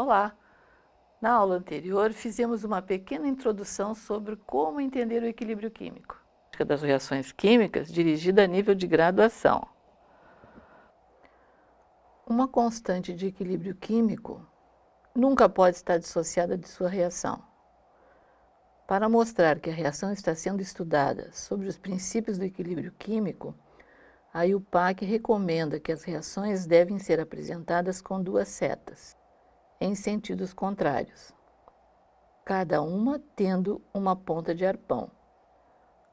Olá! Na aula anterior, fizemos uma pequena introdução sobre como entender o equilíbrio químico das reações químicas dirigida a nível de graduação. Uma constante de equilíbrio químico nunca pode estar dissociada de sua reação. Para mostrar que a reação está sendo estudada sobre os princípios do equilíbrio químico, a IUPAC recomenda que as reações devem ser apresentadas com duas setas em sentidos contrários, cada uma tendo uma ponta de arpão.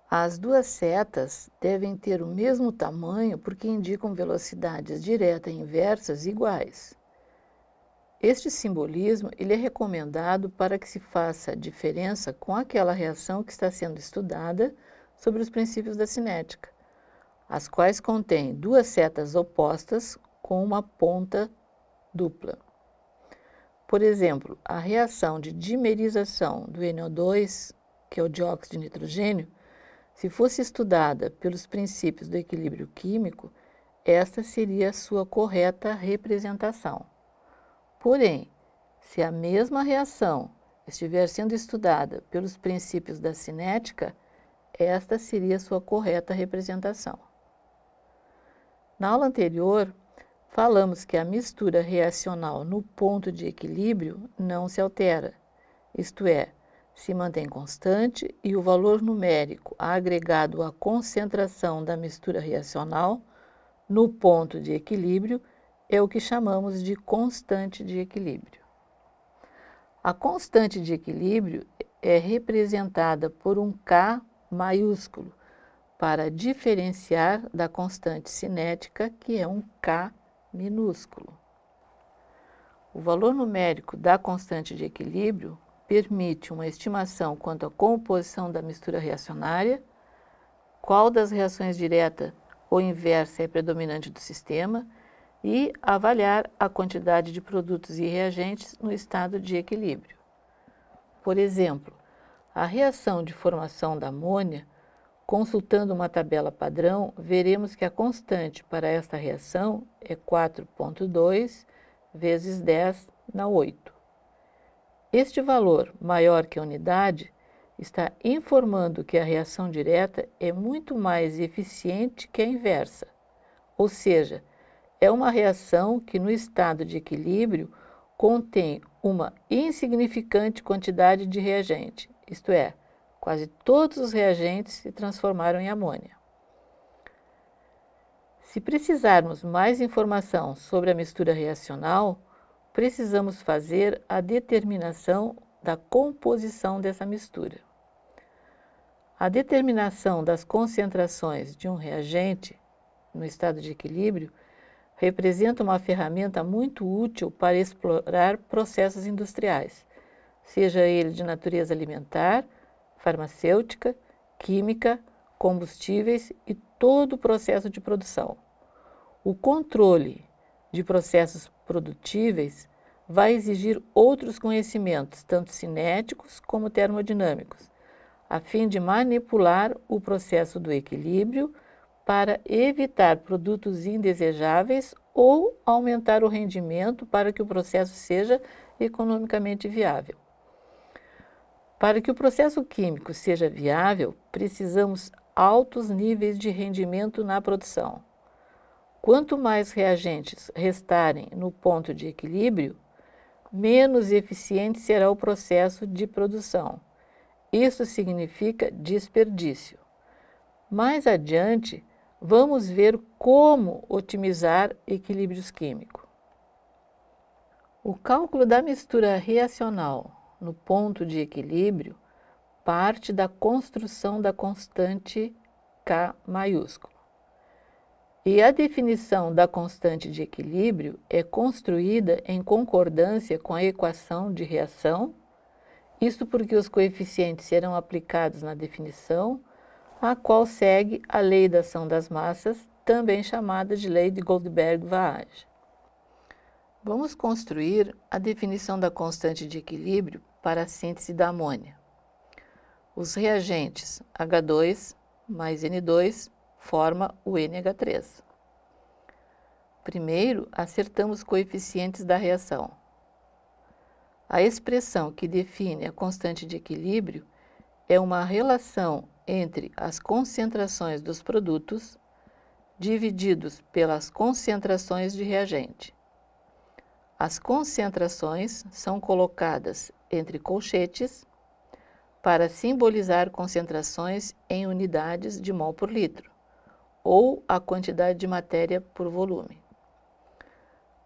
As duas setas devem ter o mesmo tamanho porque indicam velocidades direta e inversas iguais. Este simbolismo ele é recomendado para que se faça diferença com aquela reação que está sendo estudada sobre os princípios da cinética, as quais contêm duas setas opostas com uma ponta dupla. Por exemplo, a reação de dimerização do NO2, que é o dióxido de nitrogênio, se fosse estudada pelos princípios do equilíbrio químico, esta seria a sua correta representação. Porém, se a mesma reação estiver sendo estudada pelos princípios da cinética, esta seria a sua correta representação. Na aula anterior, Falamos que a mistura reacional no ponto de equilíbrio não se altera, isto é, se mantém constante e o valor numérico agregado à concentração da mistura reacional no ponto de equilíbrio é o que chamamos de constante de equilíbrio. A constante de equilíbrio é representada por um K maiúsculo para diferenciar da constante cinética, que é um K minúsculo. O valor numérico da constante de equilíbrio permite uma estimação quanto à composição da mistura reacionária, qual das reações direta ou inversa é predominante do sistema e avaliar a quantidade de produtos e reagentes no estado de equilíbrio. Por exemplo, a reação de formação da amônia Consultando uma tabela padrão, veremos que a constante para esta reação é 4,2 vezes 10 na 8. Este valor, maior que a unidade, está informando que a reação direta é muito mais eficiente que a inversa, ou seja, é uma reação que, no estado de equilíbrio, contém uma insignificante quantidade de reagente, isto é, Quase todos os reagentes se transformaram em amônia. Se precisarmos mais informação sobre a mistura reacional, precisamos fazer a determinação da composição dessa mistura. A determinação das concentrações de um reagente no estado de equilíbrio representa uma ferramenta muito útil para explorar processos industriais, seja ele de natureza alimentar farmacêutica, química, combustíveis e todo o processo de produção. O controle de processos produtíveis vai exigir outros conhecimentos, tanto cinéticos como termodinâmicos, a fim de manipular o processo do equilíbrio para evitar produtos indesejáveis ou aumentar o rendimento para que o processo seja economicamente viável. Para que o processo químico seja viável, precisamos altos níveis de rendimento na produção. Quanto mais reagentes restarem no ponto de equilíbrio, menos eficiente será o processo de produção. Isso significa desperdício. Mais adiante, vamos ver como otimizar equilíbrios químicos. O cálculo da mistura reacional no ponto de equilíbrio, parte da construção da constante K maiúsculo. E a definição da constante de equilíbrio é construída em concordância com a equação de reação, isso porque os coeficientes serão aplicados na definição, a qual segue a lei da ação das massas, também chamada de lei de Goldberg-Vaage. Vamos construir a definição da constante de equilíbrio para a síntese da amônia. Os reagentes H2 mais N2 forma o NH3. Primeiro, acertamos coeficientes da reação. A expressão que define a constante de equilíbrio é uma relação entre as concentrações dos produtos divididos pelas concentrações de reagente. As concentrações são colocadas entre colchetes para simbolizar concentrações em unidades de mol por litro ou a quantidade de matéria por volume.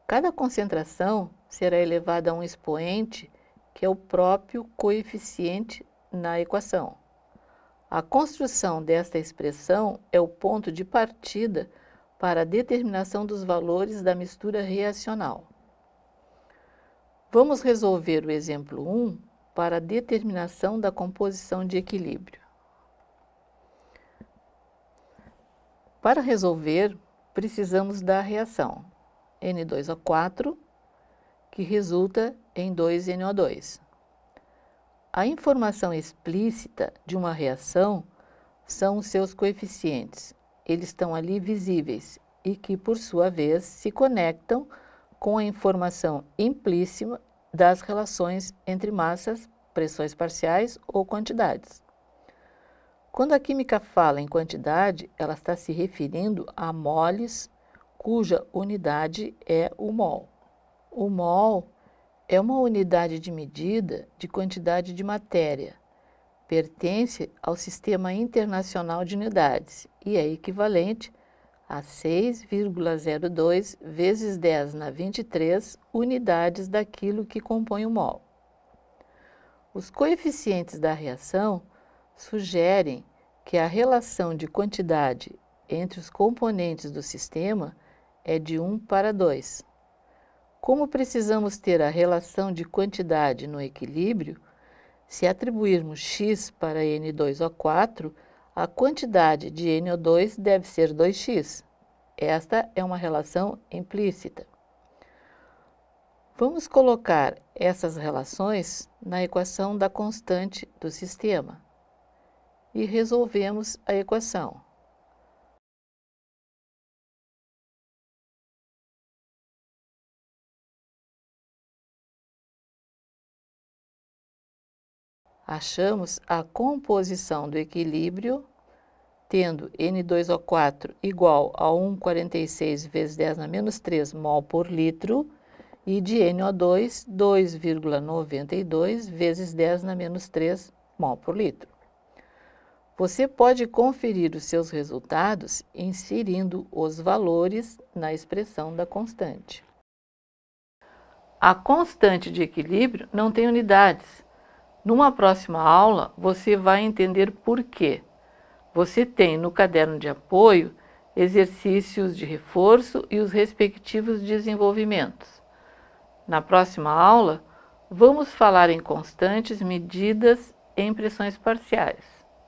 Cada concentração será elevada a um expoente que é o próprio coeficiente na equação. A construção desta expressão é o ponto de partida para a determinação dos valores da mistura reacional. Vamos resolver o exemplo 1 para a determinação da composição de equilíbrio. Para resolver, precisamos da reação N2O4, que resulta em 2NO2. A informação explícita de uma reação são os seus coeficientes. Eles estão ali visíveis e que, por sua vez, se conectam com a informação implícita das relações entre massas, pressões parciais ou quantidades. Quando a química fala em quantidade, ela está se referindo a moles cuja unidade é o mol. O mol é uma unidade de medida de quantidade de matéria. Pertence ao Sistema Internacional de Unidades e é equivalente a 6,02 vezes 10 na 23 unidades daquilo que compõe o mol. Os coeficientes da reação sugerem que a relação de quantidade entre os componentes do sistema é de 1 para 2. Como precisamos ter a relação de quantidade no equilíbrio, se atribuirmos x para N2O4, a quantidade de NO2 deve ser 2x. Esta é uma relação implícita. Vamos colocar essas relações na equação da constante do sistema e resolvemos a equação. achamos a composição do equilíbrio tendo N2O4 igual a 1,46 vezes 10 na menos 3 mol por litro e de NO2, 2,92 vezes 10 na menos 3 mol por litro. Você pode conferir os seus resultados inserindo os valores na expressão da constante. A constante de equilíbrio não tem unidades, numa próxima aula, você vai entender por quê. Você tem no caderno de apoio exercícios de reforço e os respectivos desenvolvimentos. Na próxima aula, vamos falar em constantes, medidas e impressões parciais.